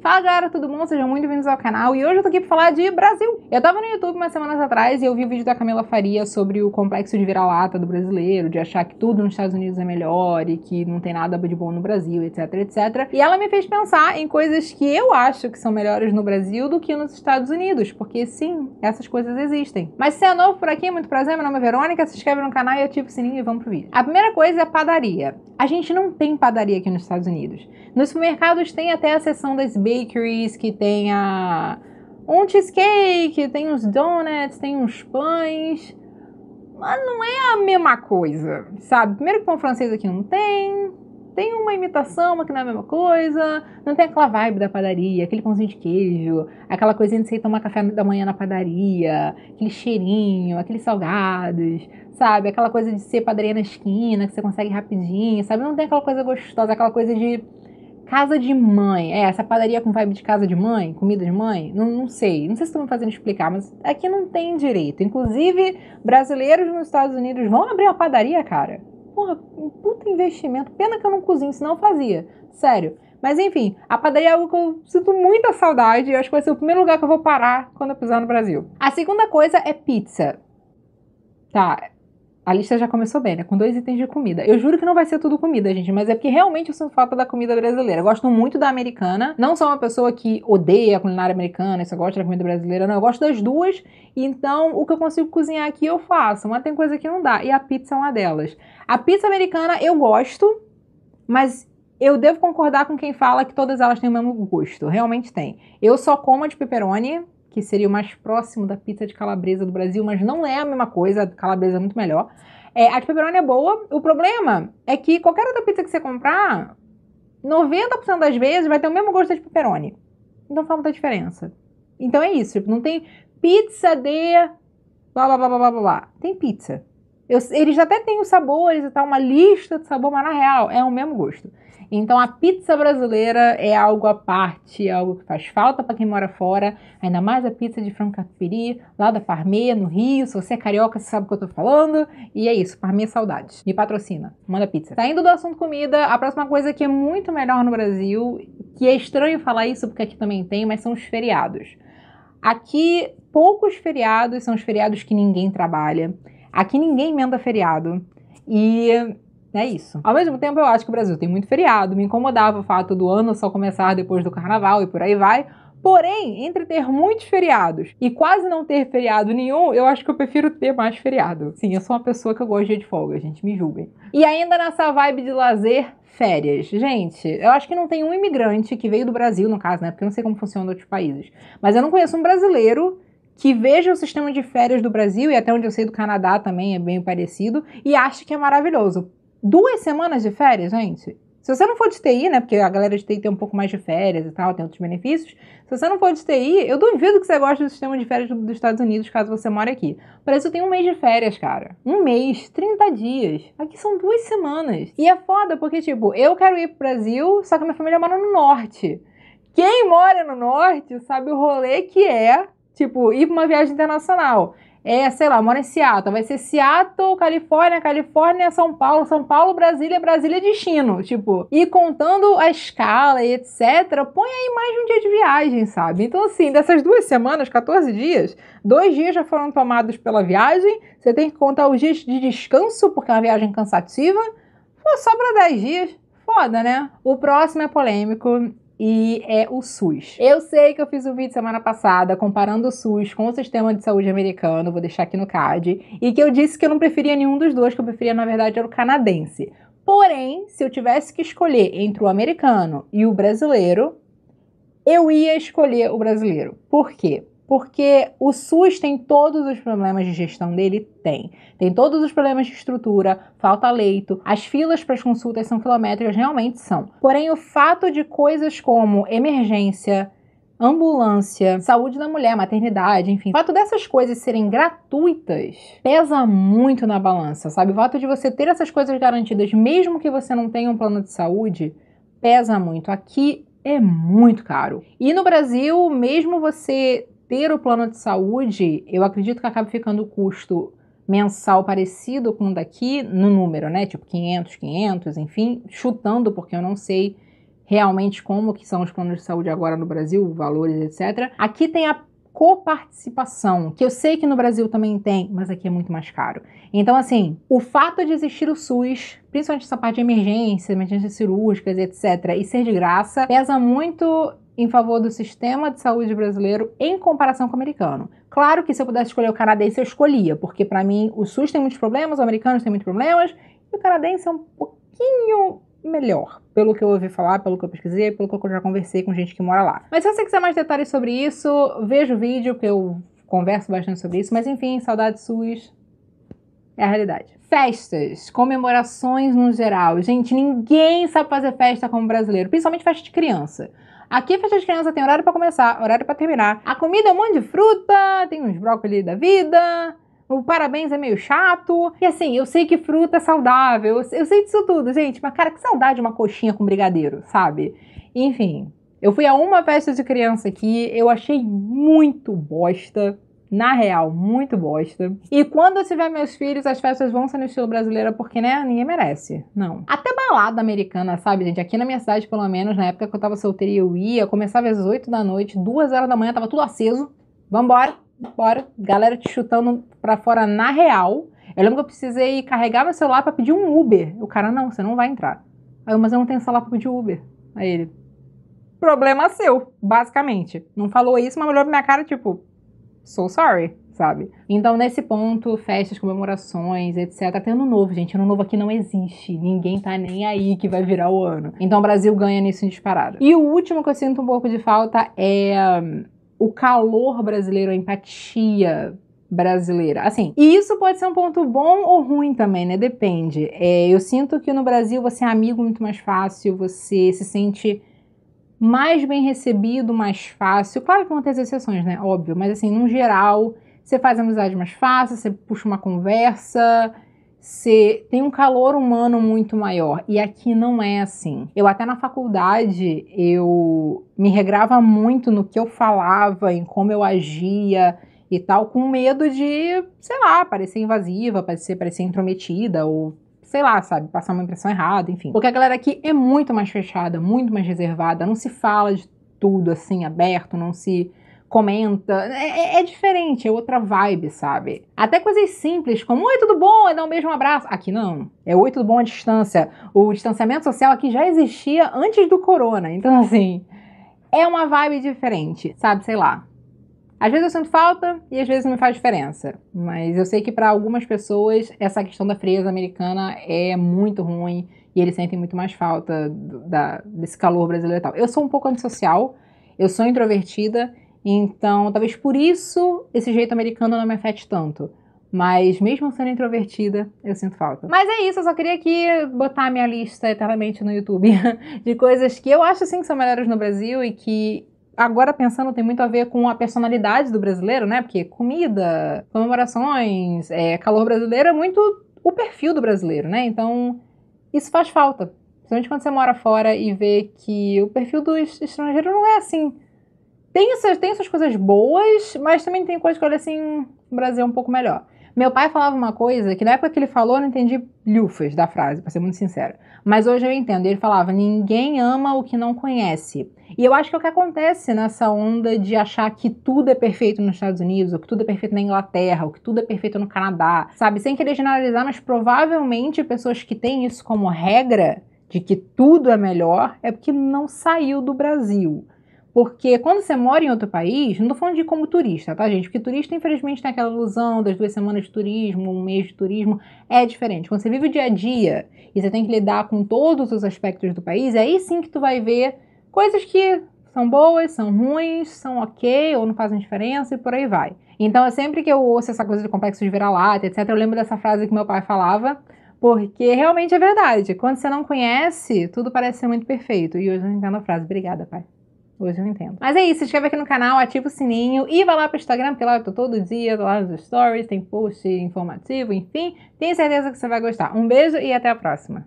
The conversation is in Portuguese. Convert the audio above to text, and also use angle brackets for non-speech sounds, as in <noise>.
Fala galera, tudo bom? Sejam muito bem-vindos ao canal e hoje eu tô aqui pra falar de Brasil. Eu tava no YouTube umas semanas atrás e eu vi o um vídeo da Camila Faria sobre o complexo de vira-lata do brasileiro, de achar que tudo nos Estados Unidos é melhor e que não tem nada de bom no Brasil, etc, etc. E ela me fez pensar em coisas que eu acho que são melhores no Brasil do que nos Estados Unidos, porque sim, essas coisas existem. Mas se é novo por aqui, muito prazer, meu nome é Verônica, se inscreve no canal e ativa o sininho e vamos pro vídeo. A primeira coisa é padaria. A gente não tem padaria aqui nos Estados Unidos. Nos supermercados tem até a seção das bakeries que tenha um cheesecake, tem uns donuts, tem uns pães. Mas não é a mesma coisa, sabe? Primeiro que pão francês aqui não tem, tem uma imitação, mas que não é a mesma coisa. Não tem aquela vibe da padaria, aquele pãozinho de queijo, aquela coisinha de você tomar café da manhã na padaria, aquele cheirinho, aqueles salgados, sabe? Aquela coisa de ser padaria na esquina, que você consegue rapidinho, sabe? Não tem aquela coisa gostosa, aquela coisa de Casa de mãe. É, essa padaria com vibe de casa de mãe, comida de mãe? Não, não sei. Não sei se estão me fazendo explicar, mas aqui não tem direito. Inclusive, brasileiros nos Estados Unidos vão abrir uma padaria, cara. Porra, um puta investimento. Pena que eu não cozinho, senão eu fazia. Sério. Mas enfim, a padaria é algo que eu sinto muita saudade e acho que vai ser o primeiro lugar que eu vou parar quando eu pisar no Brasil. A segunda coisa é pizza. Tá, a lista já começou bem, né? Com dois itens de comida. Eu juro que não vai ser tudo comida, gente, mas é porque realmente eu sinto falta da comida brasileira. Eu gosto muito da americana. Não sou uma pessoa que odeia a culinária americana, só gosta da comida brasileira, não. Eu gosto das duas. Então, o que eu consigo cozinhar aqui, eu faço. Mas tem coisa que não dá. E a pizza é uma delas. A pizza americana eu gosto, mas eu devo concordar com quem fala que todas elas têm o mesmo gosto. Realmente tem. Eu só como a de pepperoni, que seria o mais próximo da pizza de calabresa do Brasil, mas não é a mesma coisa, a calabresa é muito melhor. É, a de pepperoni é boa, o problema é que qualquer outra pizza que você comprar, 90% das vezes vai ter o mesmo gosto de pepperoni. Então faz muita diferença. Então é isso, não tem pizza de blá blá blá blá blá blá. Tem pizza. Eu, eles até têm os sabores e tal, uma lista de sabor, mas na real é o mesmo gosto. Então a pizza brasileira é algo à parte, é algo que faz falta para quem mora fora, ainda mais a pizza de frango catupiry, lá da Parmê, no Rio. Se você é carioca, você sabe o que eu tô falando. E é isso, Parmê saudades. Me patrocina, manda pizza. Saindo do assunto comida, a próxima coisa que é muito melhor no Brasil, que é estranho falar isso porque aqui também tem, mas são os feriados. Aqui poucos feriados são os feriados que ninguém trabalha. Aqui ninguém emenda feriado. E é isso. Ao mesmo tempo, eu acho que o Brasil tem muito feriado, me incomodava o fato do ano só começar depois do carnaval e por aí vai. Porém, entre ter muitos feriados e quase não ter feriado nenhum, eu acho que eu prefiro ter mais feriado. Sim, eu sou uma pessoa que eu gosto de dia de folga, gente, me julguem. E ainda nessa vibe de lazer, férias. Gente, eu acho que não tem um imigrante que veio do Brasil, no caso, né? Porque eu não sei como funciona outros países. Mas eu não conheço um brasileiro que veja o sistema de férias do Brasil e até onde eu sei do Canadá também é bem parecido e acha que é maravilhoso. Duas semanas de férias, gente. Se você não for de TI, né? Porque a galera de TI tem um pouco mais de férias e tal, tem outros benefícios. Se você não for de TI, eu duvido que você goste do sistema de férias dos Estados Unidos, caso você mora aqui. O Brasil tem um mês de férias, cara. Um mês, 30 dias. Aqui são duas semanas. E é foda porque, tipo, eu quero ir pro Brasil, só que minha família mora no norte. Quem mora no norte sabe o rolê que é Tipo, ir para uma viagem internacional. É, sei lá, mora em Seattle. Vai ser Seattle, Califórnia, Califórnia, São Paulo, São Paulo, Brasília, Brasília, é destino. Tipo, e contando a escala e etc., põe aí mais de um dia de viagem, sabe? Então, assim, dessas duas semanas, 14 dias, dois dias já foram tomados pela viagem. Você tem que contar os dias de descanso, porque é uma viagem cansativa. Pô, sobra 10 dias. Foda, né? O próximo é polêmico e é o SUS. Eu sei que eu fiz um vídeo semana passada comparando o SUS com o sistema de saúde americano, vou deixar aqui no card, e que eu disse que eu não preferia nenhum dos dois, que eu preferia na verdade era o canadense. Porém, se eu tivesse que escolher entre o americano e o brasileiro, eu ia escolher o brasileiro. Por quê? porque o SUS tem todos os problemas de gestão dele? Tem. Tem todos os problemas de estrutura, falta leito, as filas para as consultas são quilométricas, realmente são. Porém, o fato de coisas como emergência, ambulância, saúde da mulher, maternidade, enfim. O fato dessas coisas serem gratuitas pesa muito na balança, sabe? O fato de você ter essas coisas garantidas, mesmo que você não tenha um plano de saúde, pesa muito. Aqui é muito caro. E no Brasil, mesmo você ter o plano de saúde, eu acredito que acaba ficando o custo mensal parecido com o daqui no número, né? Tipo 500, 500, enfim, chutando, porque eu não sei realmente como que são os planos de saúde agora no Brasil, valores, etc. Aqui tem a coparticipação, que eu sei que no Brasil também tem, mas aqui é muito mais caro. Então, assim, o fato de existir o SUS, principalmente essa parte de emergência, emergências cirúrgicas, etc., e ser de graça, pesa muito em favor do sistema de saúde brasileiro em comparação com o americano. Claro que se eu pudesse escolher o canadense, eu escolhia, porque para mim o SUS tem muitos problemas, o americano tem muitos problemas, e o canadense é um pouquinho melhor, pelo que eu ouvi falar, pelo que eu pesquisei, pelo que eu já conversei com gente que mora lá. Mas se você quiser mais detalhes sobre isso, veja o vídeo, que eu converso bastante sobre isso, mas enfim, saudades SUS é a realidade. Festas, comemorações no geral. Gente, ninguém sabe fazer festa como brasileiro, principalmente festa de criança. Aqui a festa de criança tem horário para começar, horário para terminar. A comida é um monte de fruta, tem uns brócolis da vida. O parabéns é meio chato. E assim, eu sei que fruta é saudável, eu sei disso tudo, gente, mas cara, que saudade de uma coxinha com brigadeiro, sabe? Enfim, eu fui a uma festa de criança aqui, eu achei muito bosta na real, muito bosta. E quando eu tiver meus filhos, as festas vão ser no estilo brasileiro, porque, né, ninguém merece. Não. Até balada americana, sabe, gente? Aqui na minha cidade, pelo menos, na época que eu tava solteira eu ia, começava às 8 da noite, 2 horas da manhã, tava tudo aceso. Vambora, bora. Galera te chutando pra fora na real. Eu lembro que eu precisei carregar meu celular para pedir um Uber. O cara, não, você não vai entrar. Aí eu, mas eu não tenho celular pra pedir Uber. Aí ele, problema seu, basicamente. Não falou isso, mas olhou pra minha cara, tipo, so sorry, sabe? Então, nesse ponto, festas, comemorações, etc. Até tá ano novo, gente. Ano novo aqui não existe. Ninguém tá nem aí que vai virar o ano. Então, o Brasil ganha nisso em disparada. E o último que eu sinto um pouco de falta é hum, o calor brasileiro, a empatia brasileira. Assim, e isso pode ser um ponto bom ou ruim também, né? Depende. É, eu sinto que no Brasil você é amigo muito mais fácil, você se sente mais bem recebido, mais fácil. Claro que vão ter as exceções, né? Óbvio, mas assim, no geral, você faz amizade mais fácil, você puxa uma conversa, você tem um calor humano muito maior. E aqui não é assim. Eu até na faculdade eu me regrava muito no que eu falava, em como eu agia e tal, com medo de, sei lá, parecer invasiva, parecer, parecer intrometida ou sei lá, sabe, passar uma impressão errada, enfim. Porque a galera aqui é muito mais fechada, muito mais reservada, não se fala de tudo assim, aberto, não se comenta. É, é, é diferente, é outra vibe, sabe? Até coisas simples, como oi, tudo bom? é dar um beijo, um abraço. Aqui não. É oi, tudo bom à distância. O distanciamento social aqui já existia antes do corona. Então, assim, é uma vibe diferente, sabe? Sei lá. Às vezes eu sinto falta e às vezes não faz diferença. Mas eu sei que para algumas pessoas essa questão da frieza americana é muito ruim e eles sentem muito mais falta da, desse calor brasileiro e tal. Eu sou um pouco antissocial, eu sou introvertida, então talvez por isso esse jeito americano não me afete tanto. Mas mesmo sendo introvertida, eu sinto falta. Mas é isso, eu só queria aqui botar a minha lista eternamente no YouTube <laughs> de coisas que eu acho assim que são melhores no Brasil e que agora pensando, tem muito a ver com a personalidade do brasileiro, né? Porque comida, comemorações, é, calor brasileiro é muito o perfil do brasileiro, né? Então, isso faz falta. Principalmente quando você mora fora e vê que o perfil do estrangeiro não é assim. Tem essas, tem essas coisas boas, mas também tem coisas que olha assim, o Brasil é um pouco melhor. Meu pai falava uma coisa que na época que ele falou eu não entendi lufas da frase, para ser muito sincera. Mas hoje eu entendo. Ele falava: ninguém ama o que não conhece. E eu acho que é o que acontece nessa onda de achar que tudo é perfeito nos Estados Unidos, ou que tudo é perfeito na Inglaterra, ou que tudo é perfeito no Canadá, sabe? Sem querer generalizar, mas provavelmente pessoas que têm isso como regra de que tudo é melhor é porque não saiu do Brasil. Porque quando você mora em outro país, não tô falando de como turista, tá, gente? Porque turista, infelizmente, tem aquela ilusão das duas semanas de turismo, um mês de turismo. É diferente. Quando você vive o dia a dia e você tem que lidar com todos os aspectos do país, é aí sim que tu vai ver coisas que são boas, são ruins, são ok ou não fazem diferença e por aí vai. Então, sempre que eu ouço essa coisa de complexo de vira-lata, etc., eu lembro dessa frase que meu pai falava, porque realmente é verdade. Quando você não conhece, tudo parece ser muito perfeito. E hoje eu entendo a frase. Obrigada, pai. Hoje eu entendo. Mas é isso, se inscreve aqui no canal, ativa o sininho e vai lá pro Instagram, porque lá eu tô todo dia, tô lá nos stories, tem post informativo, enfim. Tenho certeza que você vai gostar. Um beijo e até a próxima.